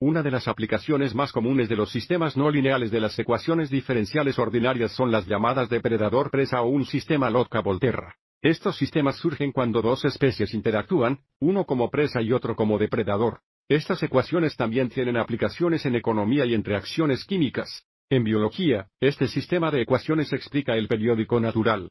Una de las aplicaciones más comunes de los sistemas no lineales de las ecuaciones diferenciales ordinarias son las llamadas depredador-presa o un sistema Lotka-Volterra. Estos sistemas surgen cuando dos especies interactúan, uno como presa y otro como depredador. Estas ecuaciones también tienen aplicaciones en economía y en reacciones químicas. En biología, este sistema de ecuaciones explica el periódico natural.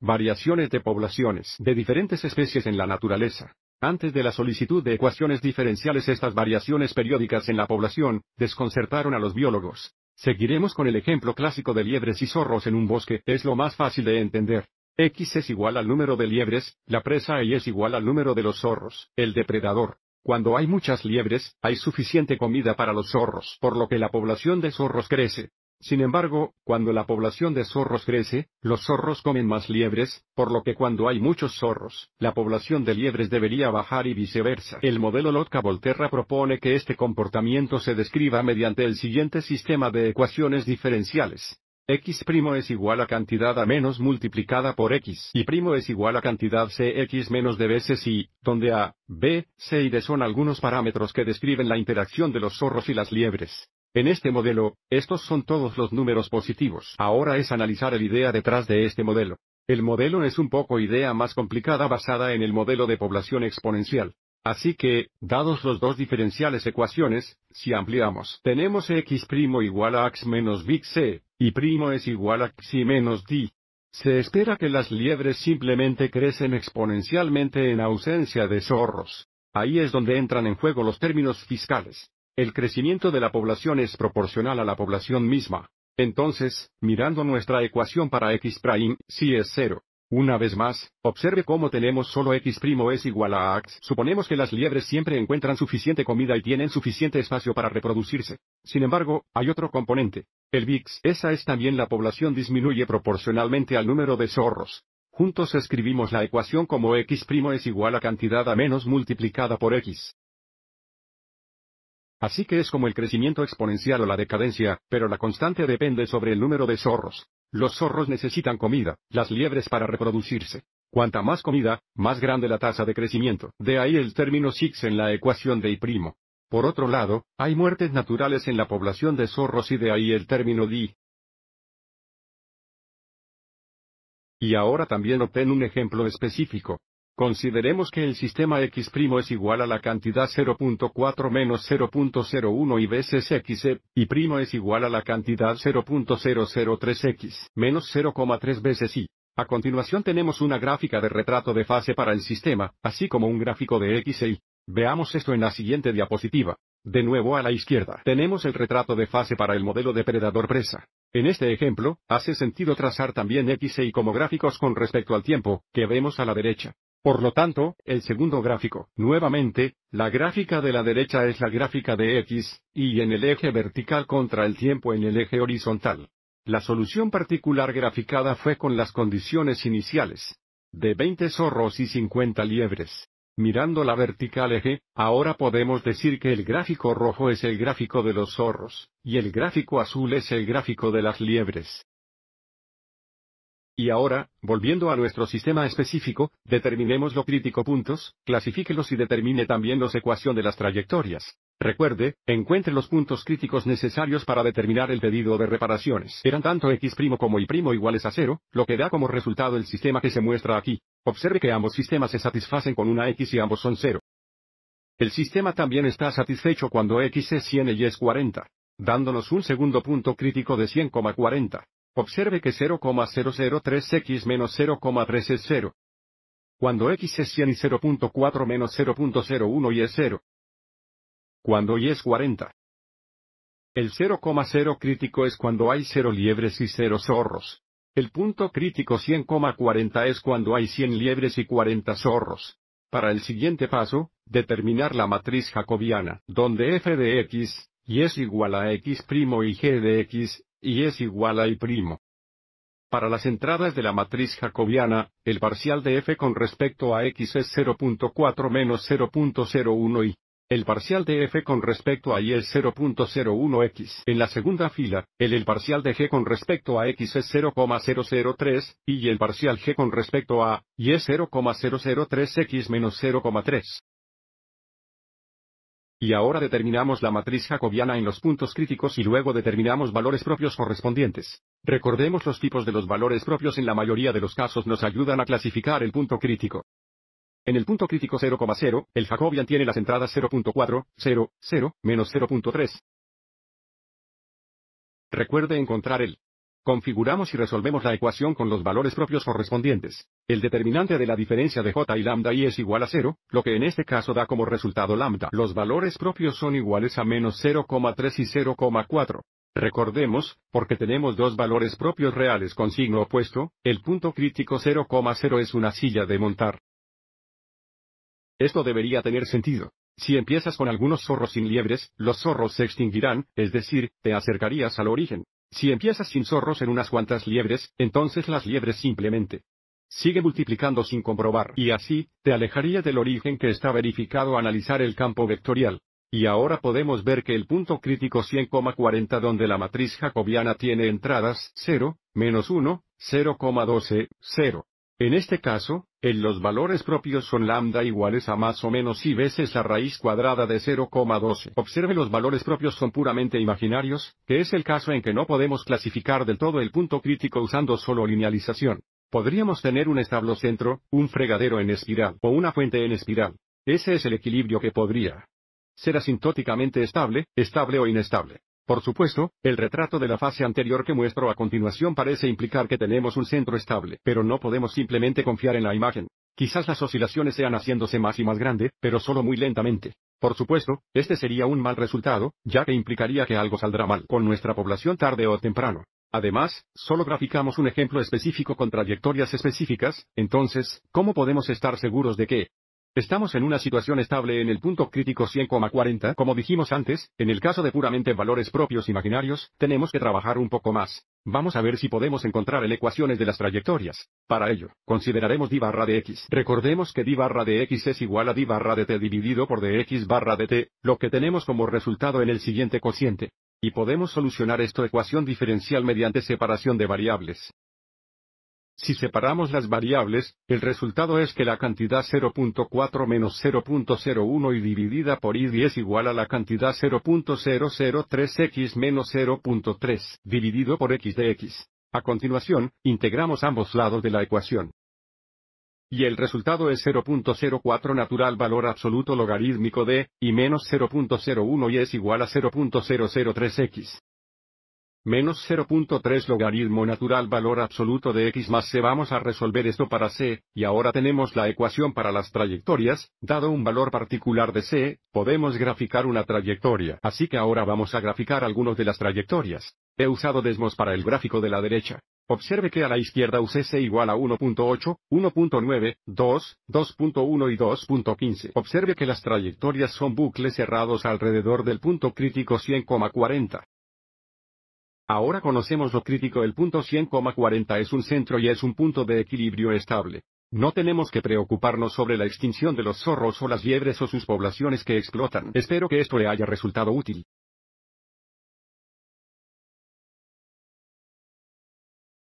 Variaciones de poblaciones de diferentes especies en la naturaleza. Antes de la solicitud de ecuaciones diferenciales estas variaciones periódicas en la población, desconcertaron a los biólogos. Seguiremos con el ejemplo clásico de liebres y zorros en un bosque, es lo más fácil de entender. X es igual al número de liebres, la presa Y es igual al número de los zorros, el depredador. Cuando hay muchas liebres, hay suficiente comida para los zorros, por lo que la población de zorros crece. Sin embargo, cuando la población de zorros crece, los zorros comen más liebres, por lo que cuando hay muchos zorros, la población de liebres debería bajar y viceversa. El modelo Lotka-Volterra propone que este comportamiento se describa mediante el siguiente sistema de ecuaciones diferenciales. X' es igual a cantidad A menos multiplicada por X y' es igual a cantidad CX menos de veces Y, donde A, B, C y D son algunos parámetros que describen la interacción de los zorros y las liebres. En este modelo, estos son todos los números positivos. Ahora es analizar el idea detrás de este modelo. El modelo es un poco idea más complicada basada en el modelo de población exponencial. Así que, dados los dos diferenciales ecuaciones, si ampliamos, tenemos x' igual a x menos big c, y primo es igual a xi menos di. Se espera que las liebres simplemente crecen exponencialmente en ausencia de zorros. Ahí es donde entran en juego los términos fiscales. El crecimiento de la población es proporcional a la población misma. Entonces, mirando nuestra ecuación para x', si es cero, una vez más, observe cómo tenemos solo x' es igual a X. Suponemos que las liebres siempre encuentran suficiente comida y tienen suficiente espacio para reproducirse. Sin embargo, hay otro componente. El VIX. Esa es también la población disminuye proporcionalmente al número de zorros. Juntos escribimos la ecuación como x' es igual a cantidad a menos multiplicada por x. Así que es como el crecimiento exponencial o la decadencia, pero la constante depende sobre el número de zorros. Los zorros necesitan comida, las liebres para reproducirse. Cuanta más comida, más grande la tasa de crecimiento. De ahí el término six en la ecuación de primo. Por otro lado, hay muertes naturales en la población de zorros y de ahí el término di. Y ahora también obtén un ejemplo específico. Consideremos que el sistema X' es igual a la cantidad 0.4 menos 0.01 y veces X, y' es igual a la cantidad 0.003X menos 0,3 veces Y. A continuación tenemos una gráfica de retrato de fase para el sistema, así como un gráfico de X e Y. Veamos esto en la siguiente diapositiva. De nuevo a la izquierda tenemos el retrato de fase para el modelo depredador-presa. En este ejemplo, hace sentido trazar también X e Y como gráficos con respecto al tiempo, que vemos a la derecha. Por lo tanto, el segundo gráfico, nuevamente, la gráfica de la derecha es la gráfica de X, y en el eje vertical contra el tiempo en el eje horizontal. La solución particular graficada fue con las condiciones iniciales. De 20 zorros y 50 liebres. Mirando la vertical eje, ahora podemos decir que el gráfico rojo es el gráfico de los zorros, y el gráfico azul es el gráfico de las liebres. Y ahora, volviendo a nuestro sistema específico, determinemos lo crítico puntos, clasifíquelos y determine también los ecuación de las trayectorias. Recuerde, encuentre los puntos críticos necesarios para determinar el pedido de reparaciones. Eran tanto x' como y' iguales a cero, lo que da como resultado el sistema que se muestra aquí. Observe que ambos sistemas se satisfacen con una x y ambos son cero. El sistema también está satisfecho cuando x es 100 y es 40, dándonos un segundo punto crítico de 100,40. Observe que 0,003x menos 0,3 es 0. Cuando x es 100 y 0.4 menos 0.01 y es 0. Cuando y es 40. El 0,0 crítico es cuando hay 0 liebres y 0 zorros. El punto crítico 100,40 es cuando hay 100 liebres y 40 zorros. Para el siguiente paso, determinar la matriz jacobiana, donde f de x, y es igual a x' y g de x, y es igual a y'. Para las entradas de la matriz jacobiana, el parcial de f con respecto a x es 0.4 menos 0.01 y el parcial de f con respecto a y es 0.01x. En la segunda fila, el parcial de g con respecto a x es 0,003 y el parcial g con respecto a y es 0,003x menos 0,3. Y ahora determinamos la matriz jacobiana en los puntos críticos y luego determinamos valores propios correspondientes. Recordemos los tipos de los valores propios en la mayoría de los casos nos ayudan a clasificar el punto crítico. En el punto crítico 0,0, el Jacobian tiene las entradas 0.4, 0, 0, menos 0.3. Recuerde encontrar el configuramos y resolvemos la ecuación con los valores propios correspondientes. El determinante de la diferencia de j y lambda i es igual a 0, lo que en este caso da como resultado lambda. Los valores propios son iguales a menos 0,3 y 0,4. Recordemos, porque tenemos dos valores propios reales con signo opuesto, el punto crítico 0,0 es una silla de montar. Esto debería tener sentido. Si empiezas con algunos zorros sin liebres, los zorros se extinguirán, es decir, te acercarías al origen. Si empiezas sin zorros en unas cuantas liebres, entonces las liebres simplemente sigue multiplicando sin comprobar y así, te alejaría del origen que está verificado analizar el campo vectorial. Y ahora podemos ver que el punto crítico 100,40 donde la matriz jacobiana tiene entradas 0, menos 1, 0,12, 0, en este caso, en los valores propios son lambda iguales a más o menos i veces la raíz cuadrada de 0,12. Observe los valores propios son puramente imaginarios, que es el caso en que no podemos clasificar del todo el punto crítico usando solo linealización. Podríamos tener un establo centro, un fregadero en espiral o una fuente en espiral. Ese es el equilibrio que podría ser asintóticamente estable, estable o inestable. Por supuesto, el retrato de la fase anterior que muestro a continuación parece implicar que tenemos un centro estable, pero no podemos simplemente confiar en la imagen. Quizás las oscilaciones sean haciéndose más y más grande, pero solo muy lentamente. Por supuesto, este sería un mal resultado, ya que implicaría que algo saldrá mal con nuestra población tarde o temprano. Además, solo graficamos un ejemplo específico con trayectorias específicas, entonces, ¿cómo podemos estar seguros de que Estamos en una situación estable en el punto crítico 100,40, como dijimos antes, en el caso de puramente valores propios imaginarios, tenemos que trabajar un poco más. Vamos a ver si podemos encontrar en ecuaciones de las trayectorias. Para ello, consideraremos d barra de x. Recordemos que d barra de x es igual a d barra de t dividido por dx barra de t, lo que tenemos como resultado en el siguiente cociente. Y podemos solucionar esta ecuación diferencial mediante separación de variables. Si separamos las variables, el resultado es que la cantidad 0.4 menos 0.01 y dividida por i es igual a la cantidad 0.003x menos 0.3 dividido por x de x. A continuación, integramos ambos lados de la ecuación. Y el resultado es 0.04 natural valor absoluto logarítmico de, y menos 0.01 y es igual a 0.003x menos 0.3 logaritmo natural valor absoluto de x más c. Vamos a resolver esto para c, y ahora tenemos la ecuación para las trayectorias, dado un valor particular de c, podemos graficar una trayectoria. Así que ahora vamos a graficar algunos de las trayectorias. He usado Desmos para el gráfico de la derecha. Observe que a la izquierda C igual a 1.8, 1.9, 2, 2.1 y 2.15. Observe que las trayectorias son bucles cerrados alrededor del punto crítico 100,40. Ahora conocemos lo crítico, el punto 100,40 es un centro y es un punto de equilibrio estable. No tenemos que preocuparnos sobre la extinción de los zorros o las liebres o sus poblaciones que explotan. Espero que esto le haya resultado útil.